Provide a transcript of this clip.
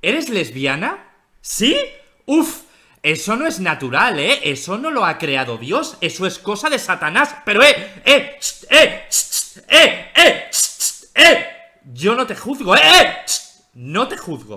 ¿Eres lesbiana? ¿Sí? Uf, eso no es natural, ¿eh? Eso no lo ha creado Dios, eso es cosa de Satanás. Pero, eh, eh, eh, eh, eh, eh, eh, yo no te juzgo, eh, eh, no te juzgo.